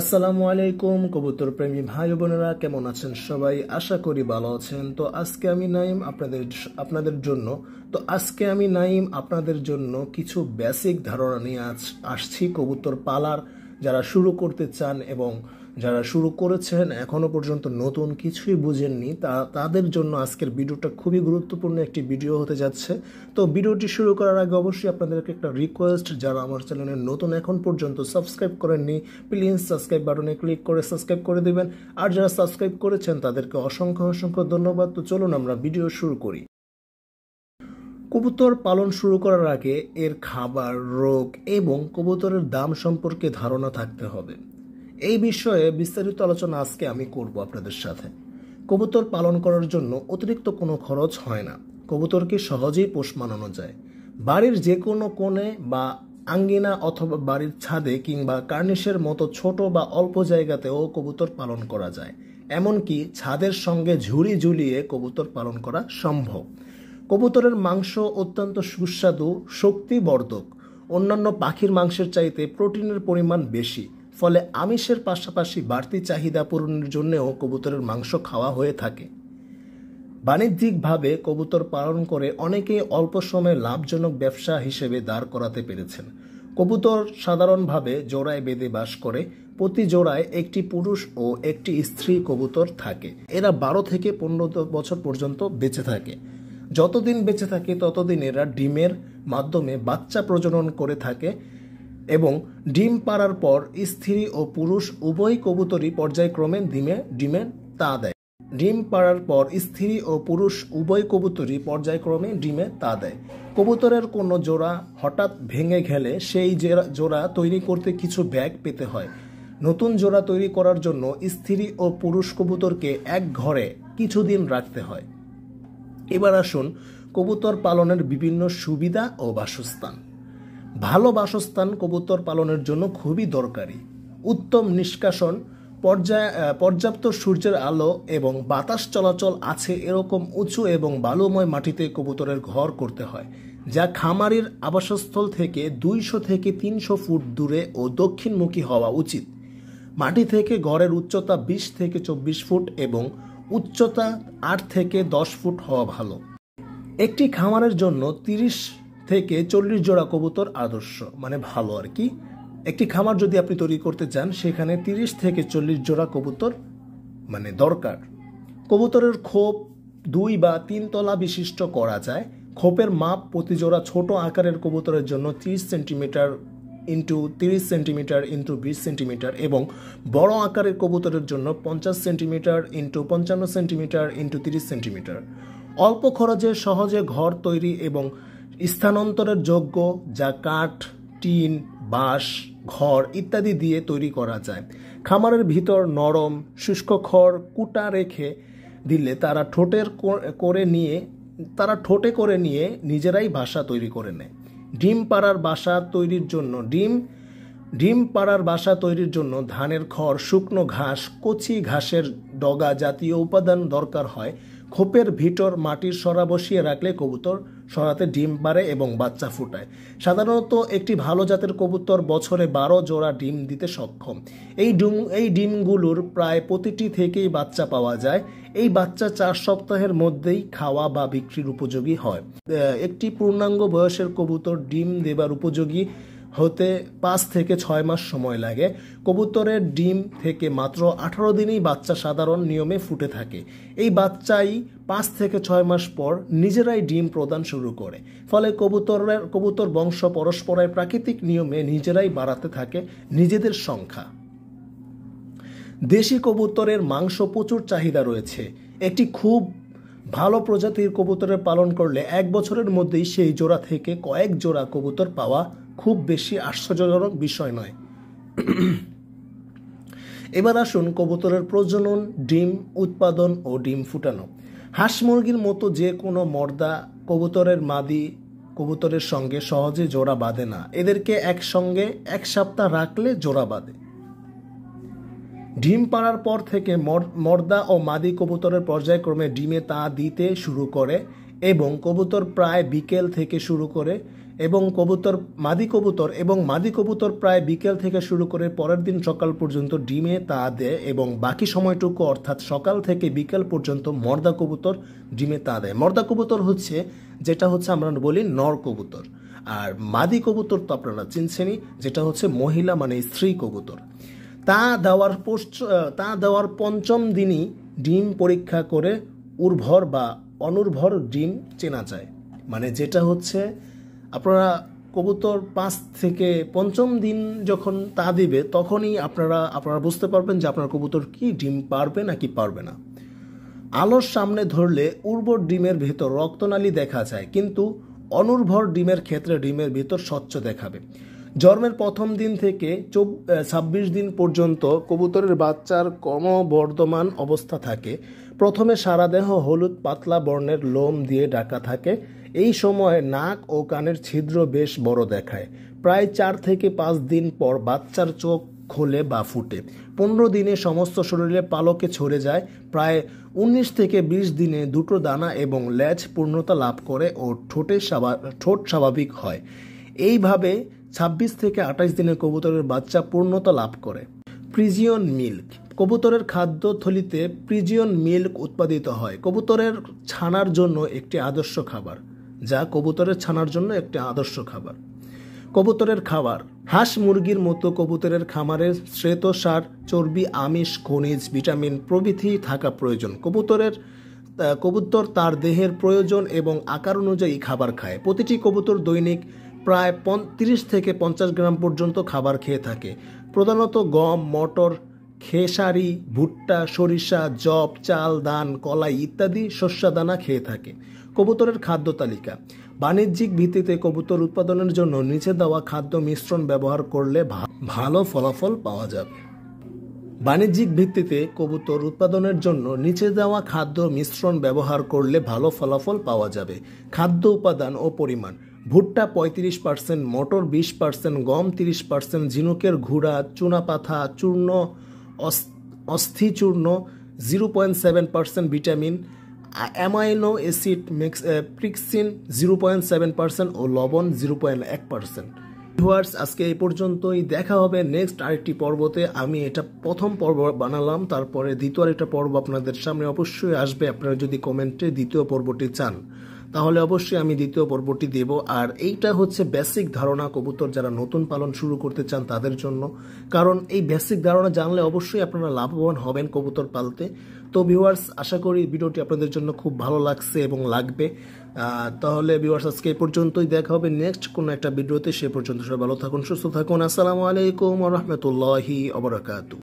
আসসালামু আলাইকুম কবুতর প্রেমী ভাই বোনেরা কেমন আছেন সবাই আশা করি ভালো আছেন তো আজকে আমি নাইম আপনাদের আপনাদের জন্য তো আজকে আমি নাইম আপনাদের জন্য কিছু বেসিক ধারণা নিয়ে আসছি কবুতর পালার যারা শুরু করতে চান এবং যারা শুরু করেছেন এখনও পর্যন্ত নতুন কিছুই বুঝেননি তা তাদের জন্য আজকের ভিডিওটা খুবই গুরুত্বপূর্ণ একটি ভিডিও হতে যাচ্ছে তো ভিডিওটি শুরু করার আগে অবশ্যই আপনাদেরকে একটা রিকোয়েস্ট যারা আমার চ্যানেলে নতুন এখন পর্যন্ত সাবস্ক্রাইব করেননি প্লিজ সাবস্ক্রাইব বাটনে ক্লিক করে সাবস্ক্রাইব করে দেবেন আর যারা সাবস্ক্রাইব করেছেন তাদেরকে অসংখ্য অসংখ্য ধন্যবাদ তো চলুন আমরা ভিডিও শুরু করি কবুতর পালন শুরু করার আগে এর খাবার রোগ এবং কবুতরের দাম সম্পর্কে ধারণা থাকতে হবে এই বিষয়ে বিস্তারিত আলোচনা আজকে আমি করব আপনাদের সাথে কবুতর পালন করার জন্য অতিরিক্ত কোনো খরচ হয় না কবুতরকে সহজেই পোষ মানানো যায় বাড়ির যে কোনো কোণে বা আঙ্গিনা অথবা বাড়ির ছাদে কিংবা কার্নিশের মতো ছোট বা অল্প জায়গাতেও কবুতর পালন করা যায় এমনকি ছাদের সঙ্গে ঝুড়ি ঝুলিয়ে কবুতর পালন করা সম্ভব কবুতরের মাংস অত্যন্ত সুস্বাদু শক্তিবর্ধক অন্যান্য পাখির মাংসের চাইতে প্রোটিনের পরিমাণ বেশি ফলে আমিষের পাশাপাশি বাড়তি চাহিদা পূরণের জন্যেও কবুতরের মাংস খাওয়া হয়ে থাকে বাণিজ্যিকভাবে কবুতর পালন করে অনেকেই অল্প সময়ে লাভজনক ব্যবসা হিসেবে দাঁড় করাতে পেরেছেন কবুতর সাধারণভাবে জোড়ায় বেঁধে বাস করে প্রতি জোড়ায় একটি পুরুষ ও একটি স্ত্রী কবুতর থাকে এরা বারো থেকে পনেরো বছর পর্যন্ত বেঁচে থাকে যতদিন বেঁচে থাকে ততদিন এরা ডিমের মাধ্যমে বাচ্চা প্রজনন করে থাকে এবং ডিম পাড়ার পর স্ত্রী ও পুরুষ উভয় কবুতরই পর্যায়ক্রমে ডিমে ডিমে তা দেয় ডিম পাড়ার পর স্ত্রী ও পুরুষ উভয় কবুতরই পর্যায়ক্রমে ডিমে তা দেয় কবুতরের কোনো জোড়া হঠাৎ ভেঙে গেলে সেই জোড়া তৈরি করতে কিছু ব্যাগ পেতে হয় নতুন জোড়া তৈরি করার জন্য স্ত্রী ও পুরুষ কবুতরকে এক ঘরে কিছুদিন রাখতে হয় এবার আসুন কবুতর পালনের বিভিন্ন সুবিধা ও বাসস্থান ভালো বাসস্থান কবুতর পালনের জন্য খুবই দরকারি উত্তম নিষ্কাশন পর্যায় পর্যাপ্ত সূর্যের আলো এবং বাতাস চলাচল আছে এরকম উঁচু এবং বালুময় মাটিতে কবুতরের ঘর করতে হয় যা খামারির আবাসস্থল থেকে দুইশো থেকে তিনশো ফুট দূরে ও দক্ষিণমুখী হওয়া উচিত মাটি থেকে ঘরের উচ্চতা বিশ থেকে চব্বিশ ফুট এবং উচ্চতা আট থেকে দশ ফুট হওয়া ভালো একটি খামারের জন্য তিরিশ থেকে চল্লিশ জোড়া কবুতর আদর্শ মানে ভালো আর কি একটি খামার যদি আপনি তৈরি করতে চান সেখানে তিরিশ থেকে চল্লিশ জোড়া কবুতর মানে দরকার কবুতরের খোপ দুই বা তিন তলা বিশিষ্ট করা যায় খোপের মাপ প্রতিজোড়া ছোট আকারের কবুতরের জন্য ত্রিশ সেন্টিমিটার ইন্টু তিরিশ সেন্টিমিটার ইন্টু বিশ সেন্টিমিটার এবং বড় আকারের কবুতরের জন্য পঞ্চাশ সেন্টিমিটার ইন্টু পঞ্চান্ন সেন্টিমিটার ইন্টু তিরিশ সেন্টিমিটার অল্প খরচে সহজে ঘর তৈরি এবং স্থানান্তরের যোগ্য যা কাঠ টিন বাঁশ ঘর ইত্যাদি দিয়ে তৈরি করা যায় খামারের ভিতর নরম শুষ্ক খড় কুটা রেখে দিলে তারা ঠোঁটের করে নিয়ে তারা ঠোঁটে করে নিয়ে নিজেরাই বাসা তৈরি করে নেয় ডিম পাড়ার বাসা তৈরির জন্য ডিম ডিম পাড়ার বাসা তৈরির জন্য ধানের খড় শুকনো ঘাস কচি ঘাসের ডগা জাতীয় উপাদান দরকার হয় খোপের ভিতর মাটির সরা বসিয়ে রাখলে কবুতর সরাতে ডিম পারে এবং বাচ্চা ফুটায় সাধারণত একটি ভালো জাতের কবুতর বছরে বারো জোড়া ডিম দিতে সক্ষম এই ডিম এই ডিমগুলোর প্রায় প্রতিটি থেকেই বাচ্চা পাওয়া যায় এই বাচ্চা চার সপ্তাহের মধ্যেই খাওয়া বা বিক্রির উপযোগী হয় একটি পূর্ণাঙ্গ বয়সের কবুতর ডিম দেবার উপযোগী হতে পাঁচ থেকে ছয় মাস সময় লাগে কবুতরের ডিম থেকে মাত্র আঠারো দিনেই বাচ্চা সাধারণ নিয়মে ফুটে থাকে এই বাচ্চাই পাঁচ থেকে ছয় মাস পর নিজেরাই ডিম প্রদান শুরু করে ফলে কবুতরের কবুতর বংশ পরস্পরের প্রাকৃতিক নিয়মে নিজেরাই বাড়াতে থাকে নিজেদের সংখ্যা দেশি কবুতরের মাংস প্রচুর চাহিদা রয়েছে একটি খুব ভালো প্রজাতির কবুতরের পালন করলে এক বছরের মধ্যেই সেই জোড়া থেকে কয়েক জোড়া কবুতর পাওয়া খুব বেশি আশ্চর্যজনক বিষয় নয় এবার আসুন কবুতরের প্রজনন ডিম উৎপাদন ও ডিম ফুটানো হাঁস মুরগির মতো যে কোনো মর্দা কবুতরের মাদি কবুতরের সঙ্গে সহজে জোড়া বাঁধে না এদেরকে একসঙ্গে এক সপ্তাহ রাখলে জোড়া বাঁধে ডিম পাড়ার পর থেকে মর্দা ও মাদি কবুতরের পর্যায়ক্রমে ডিমে তা দিতে শুরু করে এবং কবুতর প্রায় বিকেল থেকে শুরু করে এবং কবুতর মাদি কবুতর এবং মাদি কবুতর প্রায় বিকেল থেকে শুরু করে পরের দিন সকাল পর্যন্ত ডিমে তা দেয় এবং বাকি সময়টুকু অর্থাৎ সকাল থেকে বিকেল পর্যন্ত মর্দা কবুতর ডিমে তা দেয় মর্দা কবুতর হচ্ছে যেটা হচ্ছে আমরা বলি নর কবুতর আর মাদি কবুতর তো আপনারা চিনছেনই যেটা হচ্ছে মহিলা মানে স্ত্রী কবুতর তা দেওয়ার পোস্ট তা দেওয়ার পঞ্চম দিনই ডিম পরীক্ষা করে উর্ভর বা অনুর্ভর ডিম চেনা যায় মানে যেটা হচ্ছে আপনারা কবুতর পাঁচ থেকে পঞ্চম দিন যখন তা দিবে তখনই আপনারা আপনারা বুঝতে পারবেন যে আপনার কবুতর কি ডিম পারবে না কি পারবে না আলোর সামনে ধরলে উর্বর ডিমের ভেতর রক্তনালী দেখা যায় কিন্তু অনুর্ভর ডিমের ক্ষেত্রে ডিমের ভেতর স্বচ্ছ দেখাবে জন্মের প্রথম দিন থেকে ছাব্বিশ দিন পর্যন্ত কবুতরের বাচ্চার ক্রমবর্ধমান অবস্থা থাকে প্রথমে সারা দেহ হলুদ পাতলা বর্ণের লোম দিয়ে ঢাকা থাকে এই সময় নাক ও কানের ছিদ্র বেশ বড় দেখায় প্রায় চার থেকে পাঁচ দিন পর বাচ্চার চোখ খোলে বা ফুটে পনেরো দিনে সমস্ত শরীরে পালকে ছড়ে যায় প্রায় উনিশ থেকে ২০ দিনে দুটো দানা এবং ল্যাজ পূর্ণতা লাভ করে ও ঠোঁটে ঠোঁট স্বাভাবিক হয় এইভাবে ২৬ থেকে আঠাশ দিনে কবুতরের বাচ্চা পূর্ণতা লাভ করে প্রিজিয়ন মিল্ক কবুতরের খাদ্য থলিতে প্রিজিয়ন মিল্ক উৎপাদিত হয় কবুতরের ছানার জন্য একটি আদর্শ খাবার যা কবুতরের ছানার জন্য একটি আদর্শ খাবার কবুতরের খাবার হাঁস মুরগির মতো কবুতরের খামারের শ্বেত সার চর্বি আমিষ খনিজ ভিটামিন প্রভৃতি থাকা প্রয়োজন কবুতরের কবুতর তার দেহের প্রয়োজন এবং আকার অনুযায়ী খাবার খায় প্রতিটি কবুতর দৈনিক প্রায় পঁয়ত্রিশ থেকে পঞ্চাশ গ্রাম পর্যন্ত খাবার খেয়ে থাকে প্রধানত গম মটর খেসারি ভুট্টা সরিষা জব চাল ধান কলাই ইত্যাদি শস্যদানা খেয়ে থাকে কবুতরের খাদ্য তালিকা বাণিজ্যিক ভিত্তিতে কবুতর উৎপাদনের জন্য নিচে দেওয়া খাদ্য মিশ্রণ ব্যবহার করলে ভালো ফলাফল পাওয়া যাবে বাণিজ্যিক ভিত্তিতে কবুতর উৎপাদনের জন্য নিচে দেওয়া খাদ্য মিশ্রণ ব্যবহার করলে ভালো ফলাফল পাওয়া যাবে খাদ্য উপাদান ও পরিমাণ ভুট্টা পঁয়ত্রিশ পার্সেন্ট মটর বিশ পার্সেন্ট গম তিরিশ পার্সেন্ট ঝিনুকের ঘুড়া চুনাপাথা চূর্ণ অস্থিচূর্ণ zero point seven percent vitamin amino acid mix প্রিক্সিন জিরো পয়েন্ট সেভেন পার্সেন্ট ও লবণ জিরো পয়েন্ট এক পার্সেন্ট ভিউয়ার্স আজকে এই পর্যন্তই দেখা হবে নেক্সট আরেকটি পর্বতে আমি এটা প্রথম পর্ব বানালাম তারপরে দ্বিতীয় আরেকটা পর্ব আপনাদের সামনে অবশ্যই আসবে আপনারা যদি কমেন্টে দ্বিতীয় পর্বটি চান তাহলে অবশ্যই আমি দ্বিতীয় পর্বটি দেব আর এইটা হচ্ছে বেসিক ধারণা কবুতর যারা নতুন পালন শুরু করতে চান তাদের জন্য কারণ এই বেসিক ধারণা জানলে অবশ্যই আপনারা লাভবান হবেন কবুতর পালতে তো ভিউয়ার্স আশা করি ভিডিওটি আপনাদের জন্য খুব ভালো লাগছে এবং লাগবে তাহলে ভিউয়ার্স আজকে পর্যন্তই দেখা হবে নেক্সট কোনো একটা ভিডিওতে সে পর্যন্ত সবাই ভালো থাকুন সুস্থ থাকুন আসসালামু আলাইকুম রহমতুল্লাহি অবরাকাতু